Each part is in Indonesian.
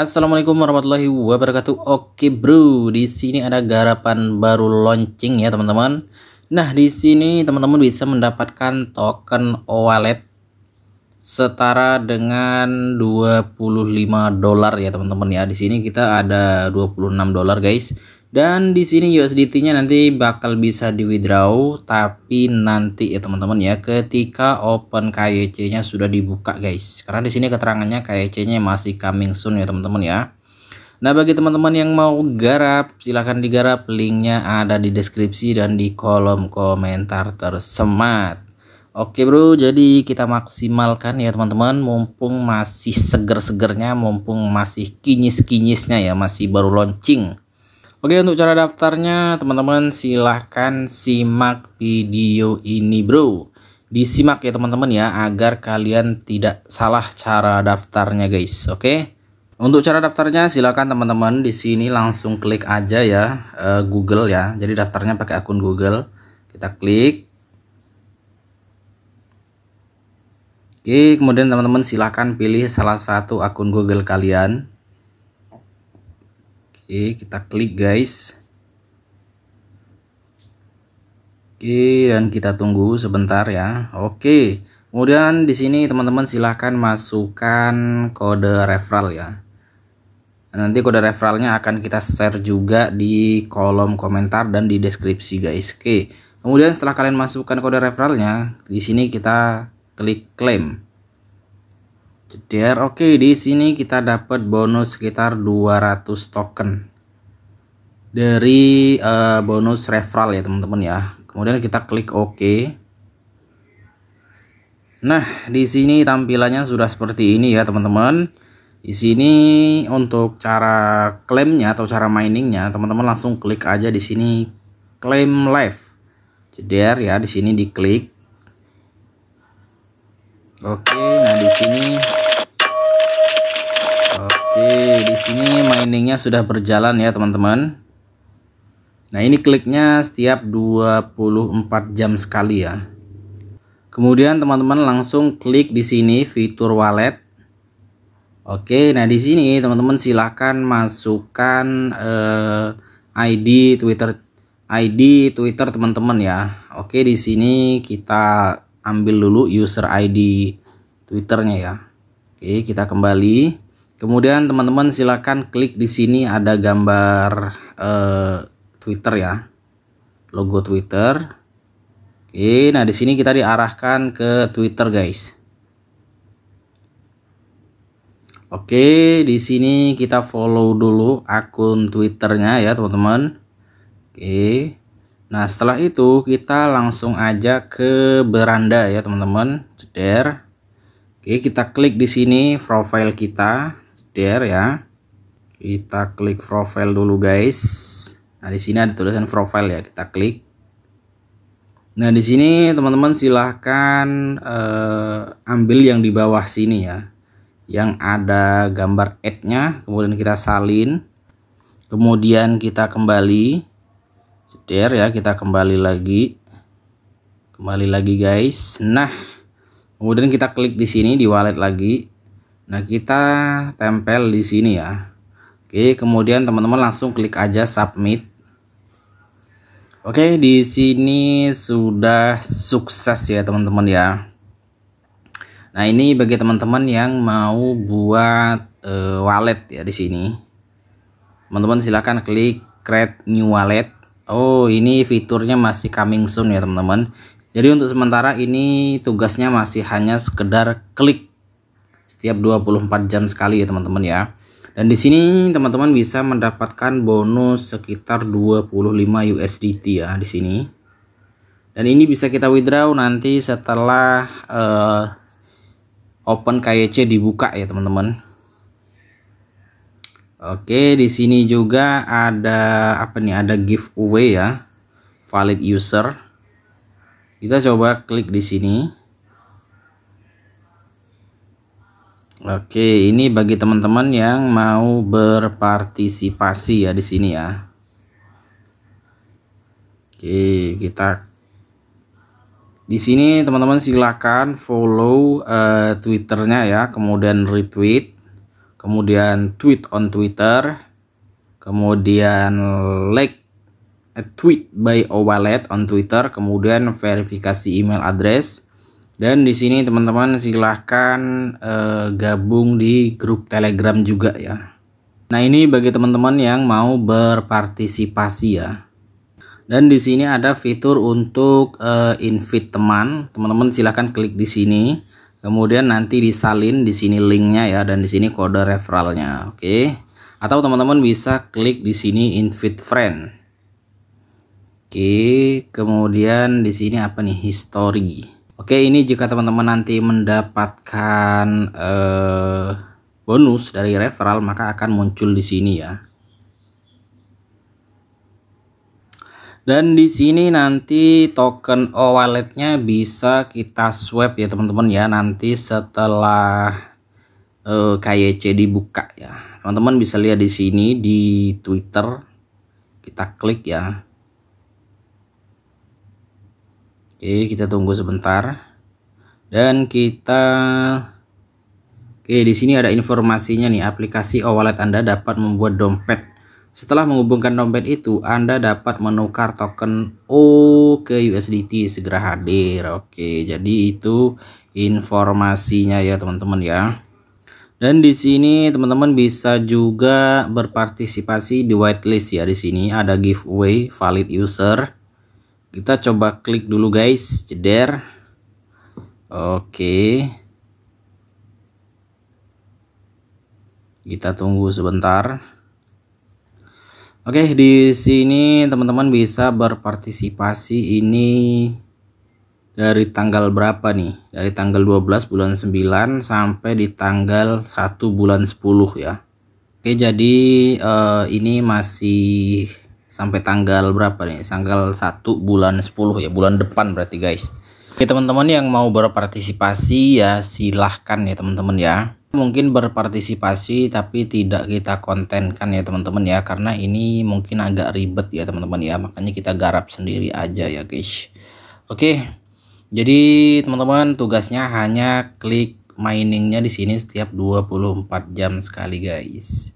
Assalamualaikum warahmatullahi wabarakatuh. Oke bro, di sini ada garapan baru launching ya teman-teman. Nah di sini teman-teman bisa mendapatkan token wallet setara dengan 25 dolar ya teman-teman ya. Di sini kita ada 26 dolar guys. Dan di sini USDT-nya nanti bakal bisa di withdraw tapi nanti ya teman-teman ya ketika open KYC-nya sudah dibuka guys. Karena di sini keterangannya KYC-nya masih coming soon ya teman-teman ya. Nah bagi teman-teman yang mau garap silahkan digarap linknya ada di deskripsi dan di kolom komentar tersemat Oke bro jadi kita maksimalkan ya teman-teman mumpung masih seger-segernya mumpung masih kinyis-kinyisnya ya masih baru launching Oke untuk cara daftarnya teman-teman silahkan simak video ini bro Disimak ya teman-teman ya agar kalian tidak salah cara daftarnya guys oke Untuk cara daftarnya silahkan teman-teman di sini langsung klik aja ya eh, Google ya jadi daftarnya pakai akun Google kita klik Oke kemudian teman-teman silahkan pilih salah satu akun Google kalian Oke, kita klik guys. Oke, dan kita tunggu sebentar ya. Oke. Kemudian di sini teman-teman silahkan masukkan kode referral ya. Nanti kode referralnya akan kita share juga di kolom komentar dan di deskripsi guys. Oke. Kemudian setelah kalian masukkan kode referralnya, di sini kita klik claim. Jeder. Oke, di sini kita dapat bonus sekitar 200 token dari uh, bonus referral ya, teman-teman ya. Kemudian kita klik OK. Nah, di sini tampilannya sudah seperti ini ya, teman-teman. Di sini untuk cara klaimnya atau cara miningnya, teman-teman langsung klik aja di sini claim live. Jeder ya, di sini diklik. Oke, nah di sini Oke, di sini miningnya sudah berjalan ya teman-teman. Nah ini kliknya setiap 24 jam sekali ya. Kemudian teman-teman langsung klik di sini fitur wallet. Oke, nah di sini teman-teman silahkan masukkan eh, ID Twitter ID Twitter teman-teman ya. Oke, di sini kita ambil dulu user ID Twitternya ya. Oke, kita kembali. Kemudian teman-teman silahkan klik di sini ada gambar eh, Twitter ya, logo Twitter. Oke, nah di sini kita diarahkan ke Twitter guys. Oke, di sini kita follow dulu akun Twitternya ya teman-teman. Oke, nah setelah itu kita langsung aja ke beranda ya teman-teman. Ceder. Oke, kita klik di sini profile kita dir ya kita klik profile dulu guys nah di sini ada tulisan profile ya kita klik nah di sini teman-teman silahkan eh, ambil yang di bawah sini ya yang ada gambar add nya kemudian kita salin kemudian kita kembali setir ya kita kembali lagi kembali lagi guys nah kemudian kita klik di sini di wallet lagi Nah, kita tempel di sini ya. Oke, kemudian teman-teman langsung klik aja submit. Oke, di sini sudah sukses ya, teman-teman ya. Nah, ini bagi teman-teman yang mau buat e, wallet ya di sini. Teman-teman silahkan klik create new wallet. Oh, ini fiturnya masih coming soon ya, teman-teman. Jadi untuk sementara ini tugasnya masih hanya sekedar klik setiap 24 jam sekali ya teman-teman ya. Dan di sini teman-teman bisa mendapatkan bonus sekitar 25 USDT ya di sini. Dan ini bisa kita withdraw nanti setelah uh, Open KYC dibuka ya teman-teman. Oke, di sini juga ada apa nih? Ada giveaway ya. Valid user. Kita coba klik di sini. Oke, ini bagi teman-teman yang mau berpartisipasi ya di sini ya. Oke, kita di sini teman-teman silakan follow uh, twitternya ya, kemudian retweet, kemudian tweet on Twitter, kemudian like a eh, tweet by Owalet on Twitter, kemudian verifikasi email address, dan di sini teman-teman silahkan eh, gabung di grup Telegram juga ya. Nah ini bagi teman-teman yang mau berpartisipasi ya. Dan di sini ada fitur untuk eh, invite teman. Teman-teman silahkan klik di sini. Kemudian nanti disalin di sini linknya ya dan di sini kode referralnya. Oke. Okay? Atau teman-teman bisa klik di sini invite friend. Oke, okay. kemudian di sini apa nih history. Oke, ini jika teman-teman nanti mendapatkan eh, bonus dari referral maka akan muncul di sini ya. Dan di sini nanti token o walletnya bisa kita swap ya teman-teman ya nanti setelah eh, KYC dibuka ya. Teman-teman bisa lihat di sini di Twitter kita klik ya Oke, kita tunggu sebentar. Dan kita Oke, di sini ada informasinya nih, aplikasi e-wallet Anda dapat membuat dompet. Setelah menghubungkan dompet itu, Anda dapat menukar token O ke USDT segera hadir. Oke, jadi itu informasinya ya, teman-teman ya. Dan di sini teman-teman bisa juga berpartisipasi di whitelist ya di sini ada giveaway valid user kita coba klik dulu guys jeder oke kita tunggu sebentar oke di sini teman-teman bisa berpartisipasi ini dari tanggal berapa nih dari tanggal 12 bulan 9 sampai di tanggal 1 bulan 10 ya Oke jadi uh, ini masih sampai tanggal berapa nih tanggal 1 bulan 10 ya bulan depan berarti guys Oke teman-teman yang mau berpartisipasi ya silahkan ya teman-teman ya mungkin berpartisipasi tapi tidak kita kontenkan ya teman-teman ya karena ini mungkin agak ribet ya teman-teman ya makanya kita garap sendiri aja ya guys Oke jadi teman-teman tugasnya hanya klik miningnya di sini setiap 24 jam sekali guys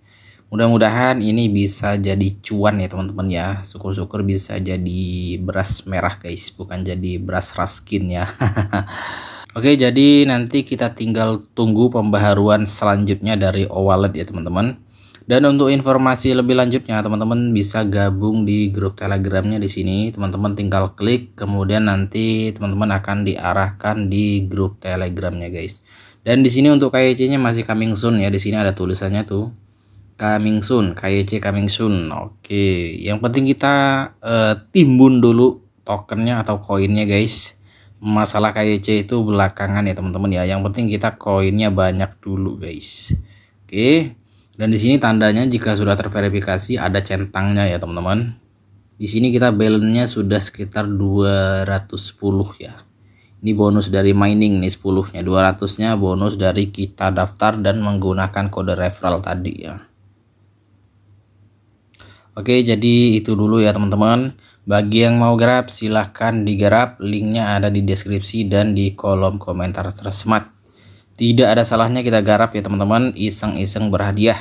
Mudah-mudahan ini bisa jadi cuan ya teman-teman ya. Syukur-syukur bisa jadi beras merah guys, bukan jadi beras raskin ya. Oke, jadi nanti kita tinggal tunggu pembaharuan selanjutnya dari Owallet ya teman-teman. Dan untuk informasi lebih lanjutnya, teman-teman bisa gabung di grup Telegramnya di sini. Teman-teman tinggal klik, kemudian nanti teman-teman akan diarahkan di grup Telegramnya guys. Dan di sini untuk KYC-nya masih coming soon ya. Di sini ada tulisannya tuh coming soon, KYC coming soon. Oke, yang penting kita uh, timbun dulu tokennya atau koinnya guys. Masalah KYC itu belakangan ya teman-teman ya. Yang penting kita koinnya banyak dulu guys. Oke. Dan di sini tandanya jika sudah terverifikasi ada centangnya ya teman-teman. Di sini kita balance-nya sudah sekitar 210 ya. Ini bonus dari mining nih 10-nya, 200-nya bonus dari kita daftar dan menggunakan kode referral tadi ya. Oke, jadi itu dulu ya teman-teman. Bagi yang mau garap, silahkan digarap. Linknya ada di deskripsi dan di kolom komentar tersemat. Tidak ada salahnya kita garap ya teman-teman, iseng-iseng berhadiah.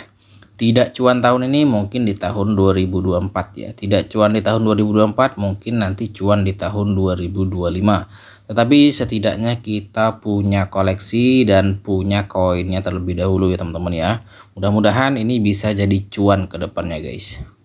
Tidak cuan tahun ini mungkin di tahun 2024 ya. Tidak cuan di tahun 2024 mungkin nanti cuan di tahun 2025. Tetapi setidaknya kita punya koleksi dan punya koinnya terlebih dahulu ya teman-teman ya. Mudah-mudahan ini bisa jadi cuan ke depannya guys.